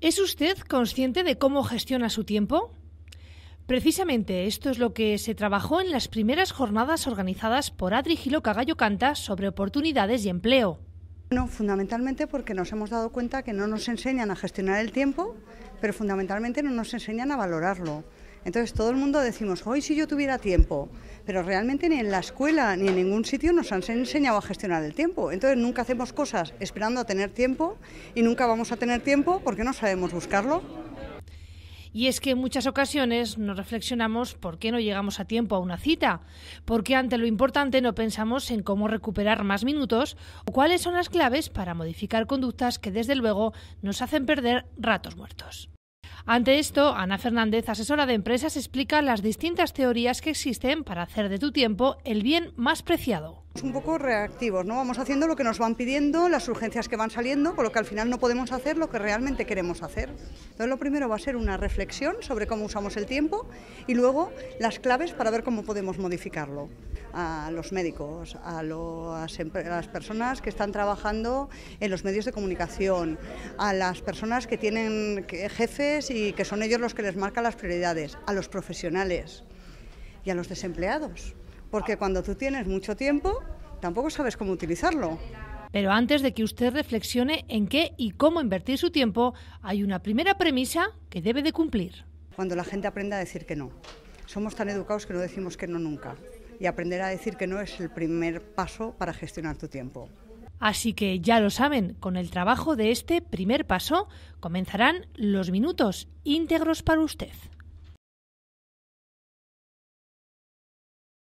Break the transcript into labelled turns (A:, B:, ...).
A: ¿Es usted consciente de cómo gestiona su tiempo? Precisamente esto es lo que se trabajó en las primeras jornadas organizadas por Adri Gilo Cagallo Canta sobre oportunidades y empleo.
B: Bueno, fundamentalmente porque nos hemos dado cuenta que no nos enseñan a gestionar el tiempo, pero fundamentalmente no nos enseñan a valorarlo. Entonces todo el mundo decimos, hoy si yo tuviera tiempo, pero realmente ni en la escuela ni en ningún sitio nos han enseñado a gestionar el tiempo. Entonces nunca hacemos cosas esperando a tener tiempo y nunca vamos a tener tiempo porque no sabemos buscarlo.
A: Y es que en muchas ocasiones nos reflexionamos por qué no llegamos a tiempo a una cita, porque ante lo importante no pensamos en cómo recuperar más minutos o cuáles son las claves para modificar conductas que desde luego nos hacen perder ratos muertos. Ante esto, Ana Fernández, asesora de empresas, explica las distintas teorías que existen para hacer de tu tiempo el bien más preciado un poco
B: reactivos, ¿no? Vamos haciendo lo que nos van pidiendo, las urgencias que van saliendo, con lo que al final no podemos hacer lo que realmente queremos hacer. Entonces lo primero va a ser una reflexión sobre cómo usamos el tiempo y luego las claves para ver cómo podemos modificarlo. A los médicos, a las personas que están trabajando en los medios de comunicación, a las personas que tienen jefes y que son ellos los que les marcan las prioridades, a los profesionales y a los desempleados porque cuando tú tienes mucho tiempo, tampoco sabes
A: cómo utilizarlo. Pero antes de que usted reflexione en qué y cómo invertir su tiempo, hay una primera premisa que debe de cumplir. Cuando la gente aprenda a decir que no.
B: Somos tan educados que no decimos que no nunca. Y aprender a decir que no es el primer paso para
A: gestionar tu tiempo. Así que ya lo saben, con el trabajo de este primer paso comenzarán los minutos íntegros para usted.